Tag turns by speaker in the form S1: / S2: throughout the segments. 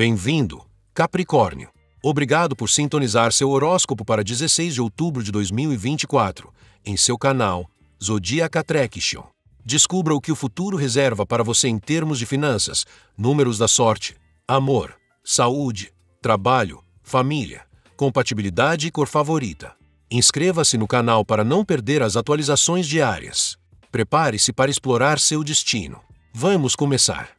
S1: Bem-vindo, Capricórnio. Obrigado por sintonizar seu horóscopo para 16 de outubro de 2024 em seu canal Zodiac Trek Descubra o que o futuro reserva para você em termos de finanças, números da sorte, amor, saúde, trabalho, família, compatibilidade e cor favorita. Inscreva-se no canal para não perder as atualizações diárias. Prepare-se para explorar seu destino. Vamos começar.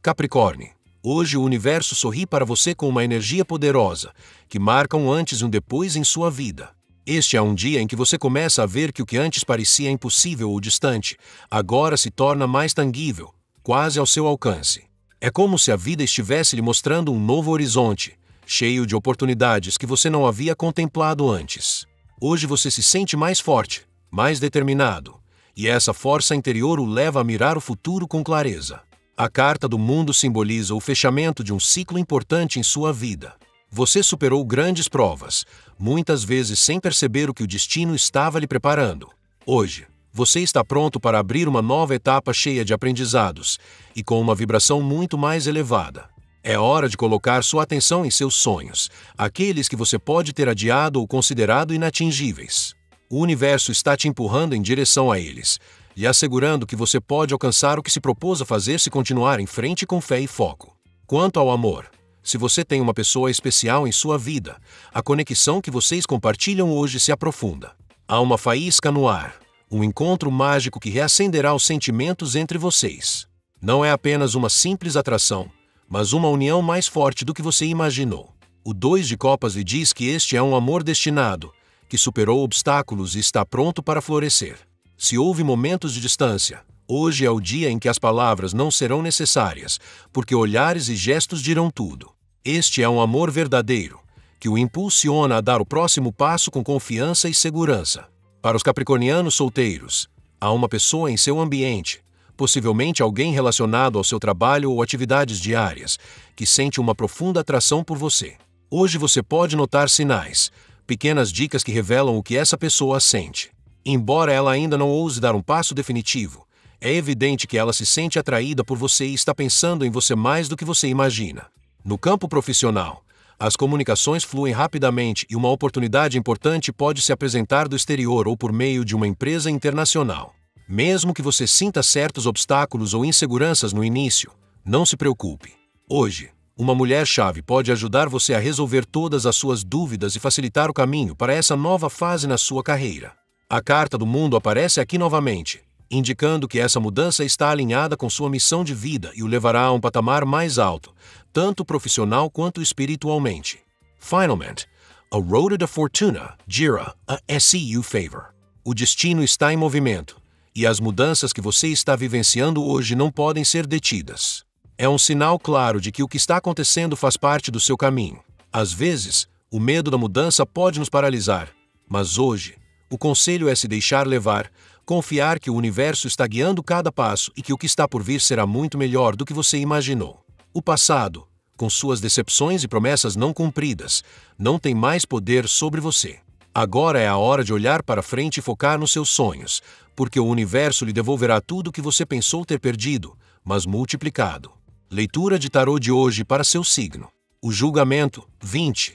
S1: Capricórnio Hoje o universo sorri para você com uma energia poderosa, que marca um antes e um depois em sua vida. Este é um dia em que você começa a ver que o que antes parecia impossível ou distante, agora se torna mais tangível, quase ao seu alcance. É como se a vida estivesse lhe mostrando um novo horizonte, cheio de oportunidades que você não havia contemplado antes. Hoje você se sente mais forte, mais determinado, e essa força interior o leva a mirar o futuro com clareza. A carta do mundo simboliza o fechamento de um ciclo importante em sua vida. Você superou grandes provas, muitas vezes sem perceber o que o destino estava lhe preparando. Hoje, você está pronto para abrir uma nova etapa cheia de aprendizados e com uma vibração muito mais elevada. É hora de colocar sua atenção em seus sonhos, aqueles que você pode ter adiado ou considerado inatingíveis. O universo está te empurrando em direção a eles, e assegurando que você pode alcançar o que se propôs a fazer se continuar em frente com fé e foco. Quanto ao amor, se você tem uma pessoa especial em sua vida, a conexão que vocês compartilham hoje se aprofunda. Há uma faísca no ar, um encontro mágico que reacenderá os sentimentos entre vocês. Não é apenas uma simples atração, mas uma união mais forte do que você imaginou. O dois de Copas lhe diz que este é um amor destinado, que superou obstáculos e está pronto para florescer. Se houve momentos de distância, hoje é o dia em que as palavras não serão necessárias, porque olhares e gestos dirão tudo. Este é um amor verdadeiro, que o impulsiona a dar o próximo passo com confiança e segurança. Para os capricornianos solteiros, há uma pessoa em seu ambiente, possivelmente alguém relacionado ao seu trabalho ou atividades diárias, que sente uma profunda atração por você. Hoje você pode notar sinais, pequenas dicas que revelam o que essa pessoa sente. Embora ela ainda não ouse dar um passo definitivo, é evidente que ela se sente atraída por você e está pensando em você mais do que você imagina. No campo profissional, as comunicações fluem rapidamente e uma oportunidade importante pode se apresentar do exterior ou por meio de uma empresa internacional. Mesmo que você sinta certos obstáculos ou inseguranças no início, não se preocupe. Hoje, uma mulher-chave pode ajudar você a resolver todas as suas dúvidas e facilitar o caminho para essa nova fase na sua carreira. A Carta do Mundo aparece aqui novamente, indicando que essa mudança está alinhada com sua missão de vida e o levará a um patamar mais alto, tanto profissional quanto espiritualmente. Finalmente, A Road to Fortuna gira a SEU favor. O destino está em movimento, e as mudanças que você está vivenciando hoje não podem ser detidas. É um sinal claro de que o que está acontecendo faz parte do seu caminho. Às vezes, o medo da mudança pode nos paralisar, mas hoje o conselho é se deixar levar, confiar que o universo está guiando cada passo e que o que está por vir será muito melhor do que você imaginou. O passado, com suas decepções e promessas não cumpridas, não tem mais poder sobre você. Agora é a hora de olhar para frente e focar nos seus sonhos, porque o universo lhe devolverá tudo o que você pensou ter perdido, mas multiplicado. Leitura de tarô de hoje para seu signo. O julgamento 20.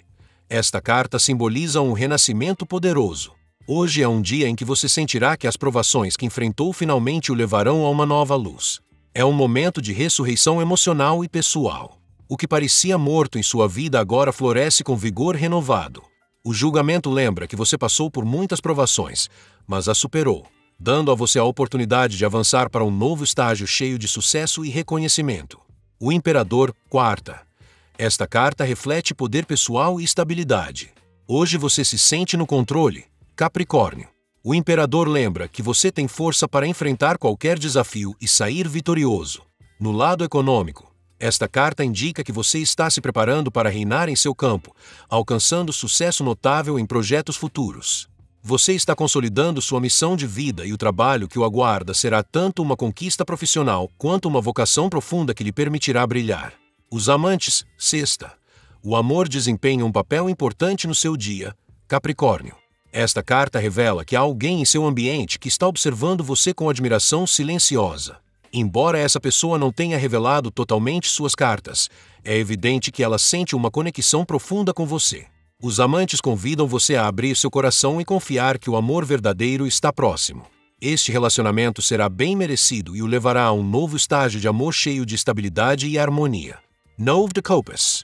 S1: Esta carta simboliza um renascimento poderoso. Hoje é um dia em que você sentirá que as provações que enfrentou finalmente o levarão a uma nova luz. É um momento de ressurreição emocional e pessoal. O que parecia morto em sua vida agora floresce com vigor renovado. O julgamento lembra que você passou por muitas provações, mas as superou, dando a você a oportunidade de avançar para um novo estágio cheio de sucesso e reconhecimento. O Imperador, quarta. Esta carta reflete poder pessoal e estabilidade. Hoje você se sente no controle, Capricórnio. O imperador lembra que você tem força para enfrentar qualquer desafio e sair vitorioso. No lado econômico, esta carta indica que você está se preparando para reinar em seu campo, alcançando sucesso notável em projetos futuros. Você está consolidando sua missão de vida e o trabalho que o aguarda será tanto uma conquista profissional quanto uma vocação profunda que lhe permitirá brilhar. Os amantes, sexta. O amor desempenha um papel importante no seu dia, Capricórnio. Esta carta revela que há alguém em seu ambiente que está observando você com admiração silenciosa. Embora essa pessoa não tenha revelado totalmente suas cartas, é evidente que ela sente uma conexão profunda com você. Os amantes convidam você a abrir seu coração e confiar que o amor verdadeiro está próximo. Este relacionamento será bem merecido e o levará a um novo estágio de amor cheio de estabilidade e harmonia. Nove de Copas.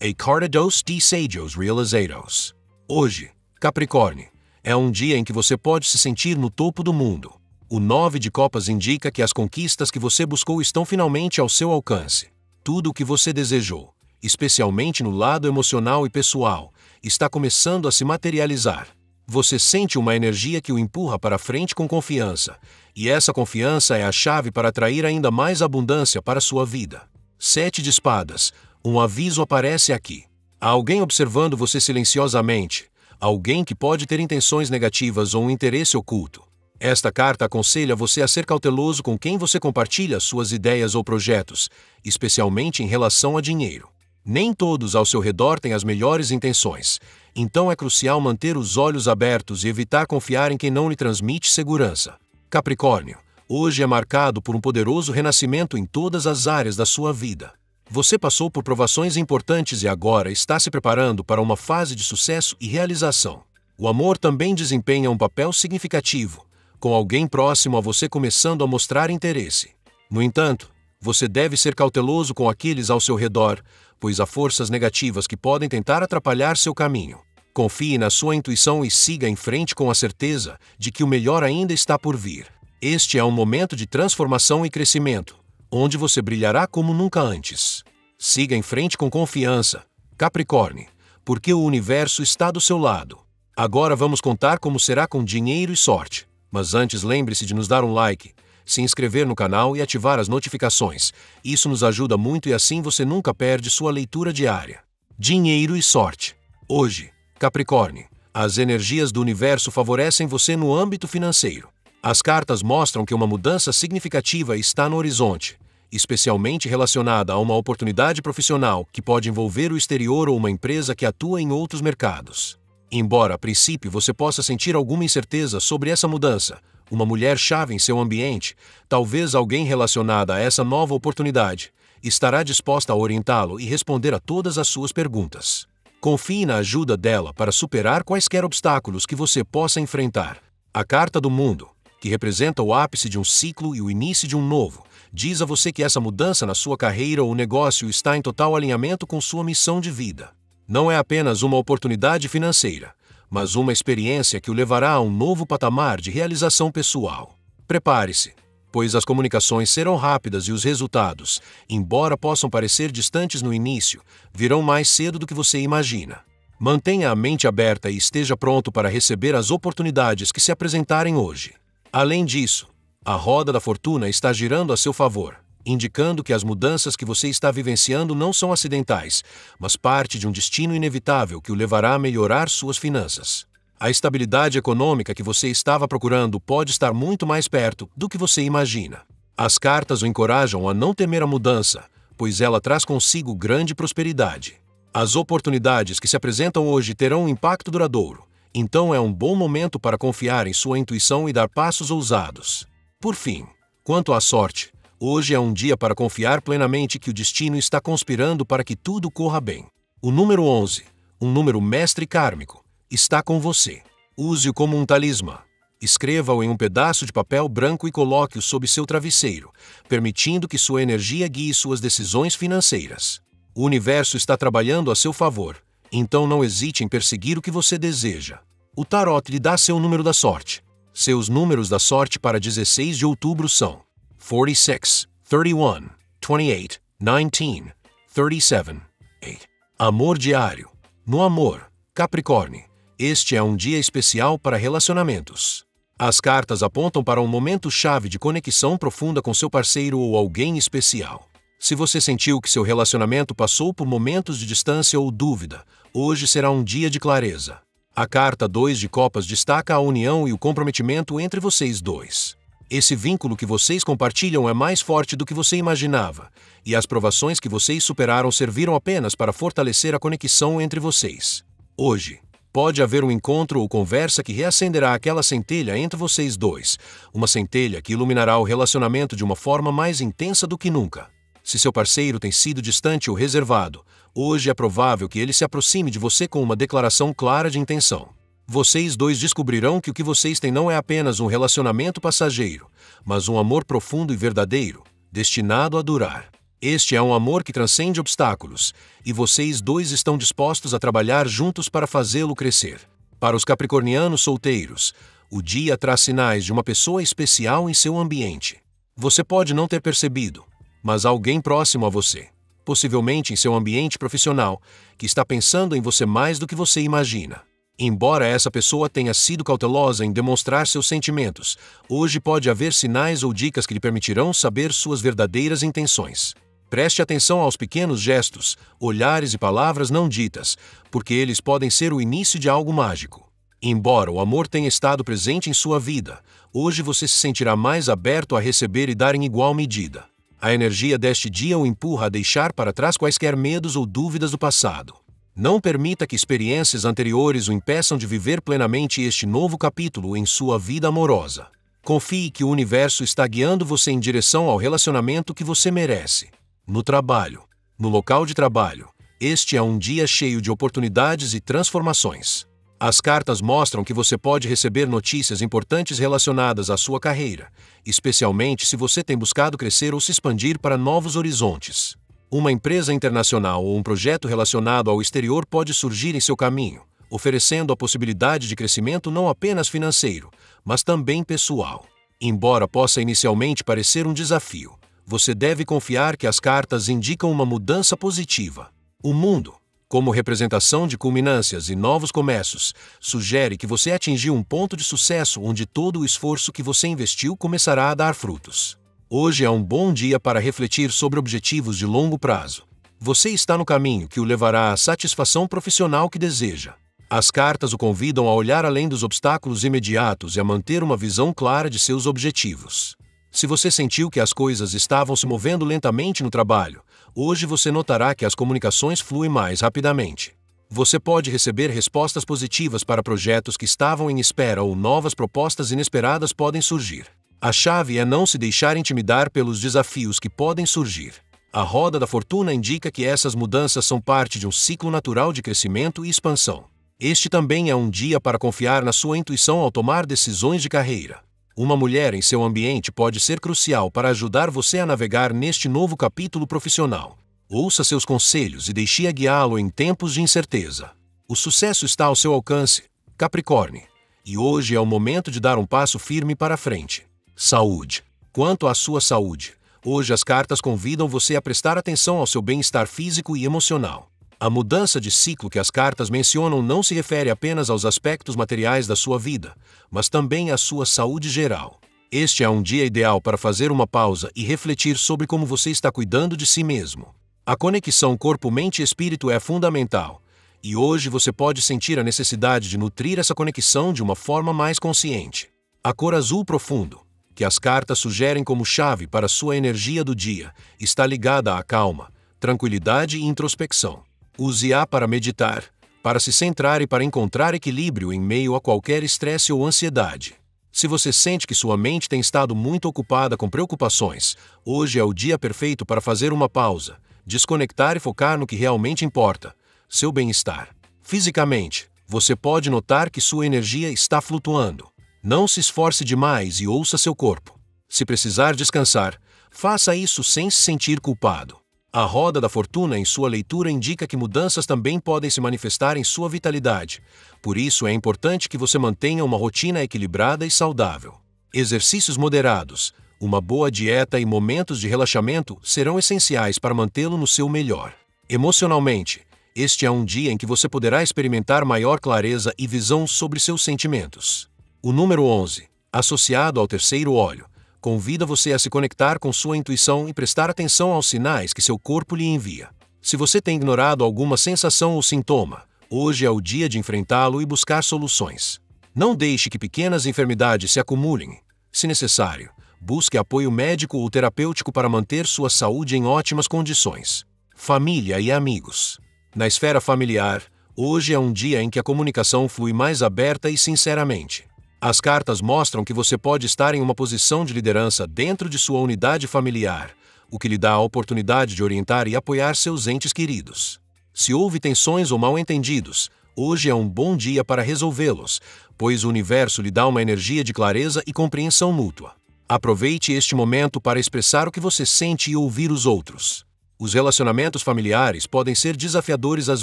S1: A Carta dos Desejos Realizados. Hoje, Capricórnio, é um dia em que você pode se sentir no topo do mundo. O nove de Copas indica que as conquistas que você buscou estão finalmente ao seu alcance. Tudo o que você desejou, especialmente no lado emocional e pessoal, está começando a se materializar. Você sente uma energia que o empurra para frente com confiança, e essa confiança é a chave para atrair ainda mais abundância para sua vida. Sete de espadas. Um aviso aparece aqui. Há alguém observando você silenciosamente, alguém que pode ter intenções negativas ou um interesse oculto. Esta carta aconselha você a ser cauteloso com quem você compartilha suas ideias ou projetos, especialmente em relação a dinheiro. Nem todos ao seu redor têm as melhores intenções, então é crucial manter os olhos abertos e evitar confiar em quem não lhe transmite segurança. Capricórnio, hoje é marcado por um poderoso renascimento em todas as áreas da sua vida. Você passou por provações importantes e agora está se preparando para uma fase de sucesso e realização. O amor também desempenha um papel significativo, com alguém próximo a você começando a mostrar interesse. No entanto, você deve ser cauteloso com aqueles ao seu redor, pois há forças negativas que podem tentar atrapalhar seu caminho. Confie na sua intuição e siga em frente com a certeza de que o melhor ainda está por vir. Este é um momento de transformação e crescimento onde você brilhará como nunca antes. Siga em frente com confiança, Capricórnio, porque o universo está do seu lado. Agora vamos contar como será com dinheiro e sorte. Mas antes lembre-se de nos dar um like, se inscrever no canal e ativar as notificações. Isso nos ajuda muito e assim você nunca perde sua leitura diária. Dinheiro e sorte. Hoje, Capricórnio, as energias do universo favorecem você no âmbito financeiro. As cartas mostram que uma mudança significativa está no horizonte, especialmente relacionada a uma oportunidade profissional que pode envolver o exterior ou uma empresa que atua em outros mercados. Embora a princípio você possa sentir alguma incerteza sobre essa mudança, uma mulher-chave em seu ambiente, talvez alguém relacionada a essa nova oportunidade, estará disposta a orientá-lo e responder a todas as suas perguntas. Confie na ajuda dela para superar quaisquer obstáculos que você possa enfrentar. A Carta do Mundo que representa o ápice de um ciclo e o início de um novo, diz a você que essa mudança na sua carreira ou negócio está em total alinhamento com sua missão de vida. Não é apenas uma oportunidade financeira, mas uma experiência que o levará a um novo patamar de realização pessoal. Prepare-se, pois as comunicações serão rápidas e os resultados, embora possam parecer distantes no início, virão mais cedo do que você imagina. Mantenha a mente aberta e esteja pronto para receber as oportunidades que se apresentarem hoje. Além disso, a roda da fortuna está girando a seu favor, indicando que as mudanças que você está vivenciando não são acidentais, mas parte de um destino inevitável que o levará a melhorar suas finanças. A estabilidade econômica que você estava procurando pode estar muito mais perto do que você imagina. As cartas o encorajam a não temer a mudança, pois ela traz consigo grande prosperidade. As oportunidades que se apresentam hoje terão um impacto duradouro então é um bom momento para confiar em sua intuição e dar passos ousados. Por fim, quanto à sorte, hoje é um dia para confiar plenamente que o destino está conspirando para que tudo corra bem. O número 11, um número mestre kármico, está com você. Use-o como um talismã. Escreva-o em um pedaço de papel branco e coloque-o sob seu travesseiro, permitindo que sua energia guie suas decisões financeiras. O universo está trabalhando a seu favor, então não hesite em perseguir o que você deseja. O tarot lhe dá seu número da sorte. Seus números da sorte para 16 de outubro são 46, 31, 28, 19, 37, 8. Amor diário. No amor, Capricórnio, este é um dia especial para relacionamentos. As cartas apontam para um momento chave de conexão profunda com seu parceiro ou alguém especial. Se você sentiu que seu relacionamento passou por momentos de distância ou dúvida, hoje será um dia de clareza. A carta 2 de Copas destaca a união e o comprometimento entre vocês dois. Esse vínculo que vocês compartilham é mais forte do que você imaginava, e as provações que vocês superaram serviram apenas para fortalecer a conexão entre vocês. Hoje, pode haver um encontro ou conversa que reacenderá aquela centelha entre vocês dois, uma centelha que iluminará o relacionamento de uma forma mais intensa do que nunca. Se seu parceiro tem sido distante ou reservado, hoje é provável que ele se aproxime de você com uma declaração clara de intenção. Vocês dois descobrirão que o que vocês têm não é apenas um relacionamento passageiro, mas um amor profundo e verdadeiro, destinado a durar. Este é um amor que transcende obstáculos, e vocês dois estão dispostos a trabalhar juntos para fazê-lo crescer. Para os capricornianos solteiros, o dia traz sinais de uma pessoa especial em seu ambiente. Você pode não ter percebido, mas alguém próximo a você, possivelmente em seu ambiente profissional, que está pensando em você mais do que você imagina. Embora essa pessoa tenha sido cautelosa em demonstrar seus sentimentos, hoje pode haver sinais ou dicas que lhe permitirão saber suas verdadeiras intenções. Preste atenção aos pequenos gestos, olhares e palavras não ditas, porque eles podem ser o início de algo mágico. Embora o amor tenha estado presente em sua vida, hoje você se sentirá mais aberto a receber e dar em igual medida. A energia deste dia o empurra a deixar para trás quaisquer medos ou dúvidas do passado. Não permita que experiências anteriores o impeçam de viver plenamente este novo capítulo em sua vida amorosa. Confie que o universo está guiando você em direção ao relacionamento que você merece. No trabalho, no local de trabalho, este é um dia cheio de oportunidades e transformações. As cartas mostram que você pode receber notícias importantes relacionadas à sua carreira, especialmente se você tem buscado crescer ou se expandir para novos horizontes. Uma empresa internacional ou um projeto relacionado ao exterior pode surgir em seu caminho, oferecendo a possibilidade de crescimento não apenas financeiro, mas também pessoal. Embora possa inicialmente parecer um desafio, você deve confiar que as cartas indicam uma mudança positiva. O mundo, como representação de culminâncias e novos comércios, sugere que você atingiu um ponto de sucesso onde todo o esforço que você investiu começará a dar frutos. Hoje é um bom dia para refletir sobre objetivos de longo prazo. Você está no caminho que o levará à satisfação profissional que deseja. As cartas o convidam a olhar além dos obstáculos imediatos e a manter uma visão clara de seus objetivos. Se você sentiu que as coisas estavam se movendo lentamente no trabalho, hoje você notará que as comunicações fluem mais rapidamente. Você pode receber respostas positivas para projetos que estavam em espera ou novas propostas inesperadas podem surgir. A chave é não se deixar intimidar pelos desafios que podem surgir. A roda da fortuna indica que essas mudanças são parte de um ciclo natural de crescimento e expansão. Este também é um dia para confiar na sua intuição ao tomar decisões de carreira uma mulher em seu ambiente pode ser crucial para ajudar você a navegar neste novo capítulo profissional. Ouça seus conselhos e deixe-a guiá-lo em tempos de incerteza. O sucesso está ao seu alcance, Capricórnio, e hoje é o momento de dar um passo firme para frente. Saúde. Quanto à sua saúde, hoje as cartas convidam você a prestar atenção ao seu bem-estar físico e emocional. A mudança de ciclo que as cartas mencionam não se refere apenas aos aspectos materiais da sua vida, mas também à sua saúde geral. Este é um dia ideal para fazer uma pausa e refletir sobre como você está cuidando de si mesmo. A conexão corpo-mente-espírito é fundamental, e hoje você pode sentir a necessidade de nutrir essa conexão de uma forma mais consciente. A cor azul profundo, que as cartas sugerem como chave para sua energia do dia, está ligada à calma, tranquilidade e introspecção. Use-a para meditar, para se centrar e para encontrar equilíbrio em meio a qualquer estresse ou ansiedade. Se você sente que sua mente tem estado muito ocupada com preocupações, hoje é o dia perfeito para fazer uma pausa, desconectar e focar no que realmente importa, seu bem-estar. Fisicamente, você pode notar que sua energia está flutuando. Não se esforce demais e ouça seu corpo. Se precisar descansar, faça isso sem se sentir culpado. A roda da fortuna em sua leitura indica que mudanças também podem se manifestar em sua vitalidade. Por isso é importante que você mantenha uma rotina equilibrada e saudável. Exercícios moderados, uma boa dieta e momentos de relaxamento serão essenciais para mantê-lo no seu melhor. Emocionalmente, este é um dia em que você poderá experimentar maior clareza e visão sobre seus sentimentos. O número 11, associado ao terceiro óleo, Convida você a se conectar com sua intuição e prestar atenção aos sinais que seu corpo lhe envia. Se você tem ignorado alguma sensação ou sintoma, hoje é o dia de enfrentá-lo e buscar soluções. Não deixe que pequenas enfermidades se acumulem. Se necessário, busque apoio médico ou terapêutico para manter sua saúde em ótimas condições. Família e amigos. Na esfera familiar, hoje é um dia em que a comunicação flui mais aberta e sinceramente. As cartas mostram que você pode estar em uma posição de liderança dentro de sua unidade familiar, o que lhe dá a oportunidade de orientar e apoiar seus entes queridos. Se houve tensões ou mal-entendidos, hoje é um bom dia para resolvê-los, pois o universo lhe dá uma energia de clareza e compreensão mútua. Aproveite este momento para expressar o que você sente e ouvir os outros. Os relacionamentos familiares podem ser desafiadores às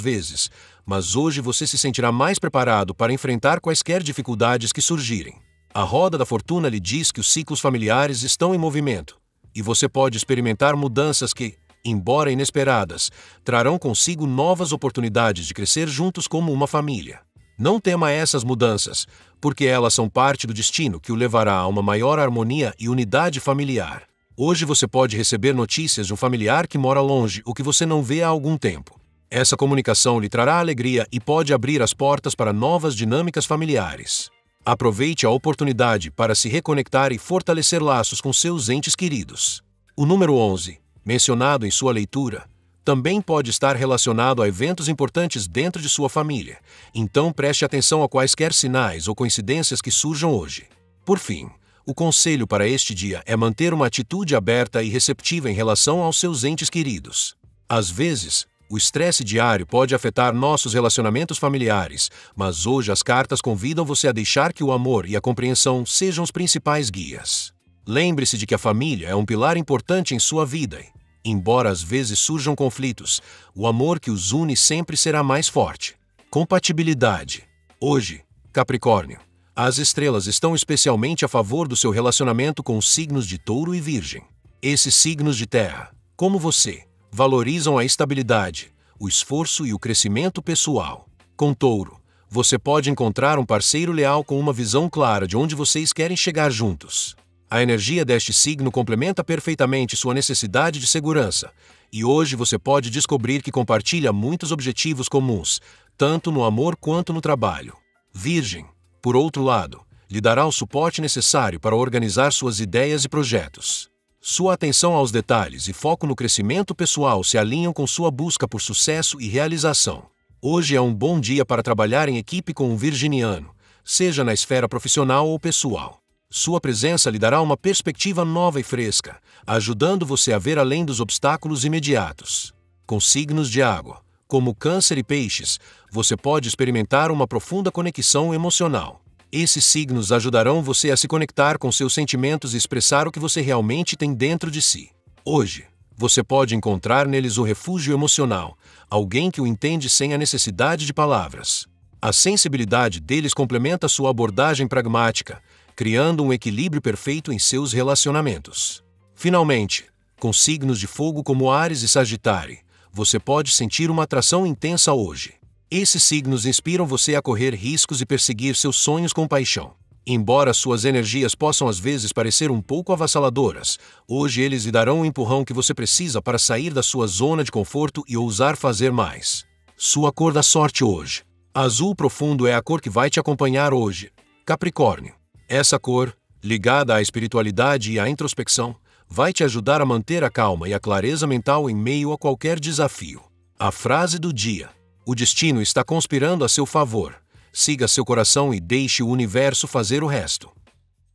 S1: vezes, mas hoje você se sentirá mais preparado para enfrentar quaisquer dificuldades que surgirem. A roda da fortuna lhe diz que os ciclos familiares estão em movimento, e você pode experimentar mudanças que, embora inesperadas, trarão consigo novas oportunidades de crescer juntos como uma família. Não tema essas mudanças, porque elas são parte do destino que o levará a uma maior harmonia e unidade familiar. Hoje você pode receber notícias de um familiar que mora longe, o que você não vê há algum tempo. Essa comunicação lhe trará alegria e pode abrir as portas para novas dinâmicas familiares. Aproveite a oportunidade para se reconectar e fortalecer laços com seus entes queridos. O número 11, mencionado em sua leitura, também pode estar relacionado a eventos importantes dentro de sua família, então preste atenção a quaisquer sinais ou coincidências que surjam hoje. Por fim, o conselho para este dia é manter uma atitude aberta e receptiva em relação aos seus entes queridos. Às vezes, o estresse diário pode afetar nossos relacionamentos familiares, mas hoje as cartas convidam você a deixar que o amor e a compreensão sejam os principais guias. Lembre-se de que a família é um pilar importante em sua vida. Embora às vezes surjam conflitos, o amor que os une sempre será mais forte. Compatibilidade. Hoje, Capricórnio. As estrelas estão especialmente a favor do seu relacionamento com os signos de Touro e Virgem. Esses signos de terra, como você, valorizam a estabilidade, o esforço e o crescimento pessoal. Com Touro, você pode encontrar um parceiro leal com uma visão clara de onde vocês querem chegar juntos. A energia deste signo complementa perfeitamente sua necessidade de segurança, e hoje você pode descobrir que compartilha muitos objetivos comuns, tanto no amor quanto no trabalho. Virgem, por outro lado, lhe dará o suporte necessário para organizar suas ideias e projetos. Sua atenção aos detalhes e foco no crescimento pessoal se alinham com sua busca por sucesso e realização. Hoje é um bom dia para trabalhar em equipe com um virginiano, seja na esfera profissional ou pessoal. Sua presença lhe dará uma perspectiva nova e fresca, ajudando você a ver além dos obstáculos imediatos. Com signos de água, como Câncer e Peixes, você pode experimentar uma profunda conexão emocional. Esses signos ajudarão você a se conectar com seus sentimentos e expressar o que você realmente tem dentro de si. Hoje, você pode encontrar neles o refúgio emocional, alguém que o entende sem a necessidade de palavras. A sensibilidade deles complementa sua abordagem pragmática, criando um equilíbrio perfeito em seus relacionamentos. Finalmente, com signos de fogo como Ares e Sagitário, você pode sentir uma atração intensa hoje. Esses signos inspiram você a correr riscos e perseguir seus sonhos com paixão. Embora suas energias possam às vezes parecer um pouco avassaladoras, hoje eles lhe darão o empurrão que você precisa para sair da sua zona de conforto e ousar fazer mais. Sua cor da sorte hoje. Azul profundo é a cor que vai te acompanhar hoje. Capricórnio. Essa cor, ligada à espiritualidade e à introspecção, vai te ajudar a manter a calma e a clareza mental em meio a qualquer desafio. A frase do dia: O destino está conspirando a seu favor. Siga seu coração e deixe o universo fazer o resto.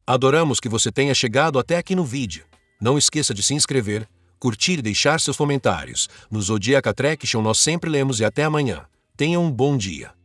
S1: Adoramos que você tenha chegado até aqui no vídeo. Não esqueça de se inscrever, curtir e deixar seus comentários. No Zodiac Attraction nós sempre lemos e até amanhã. Tenha um bom dia.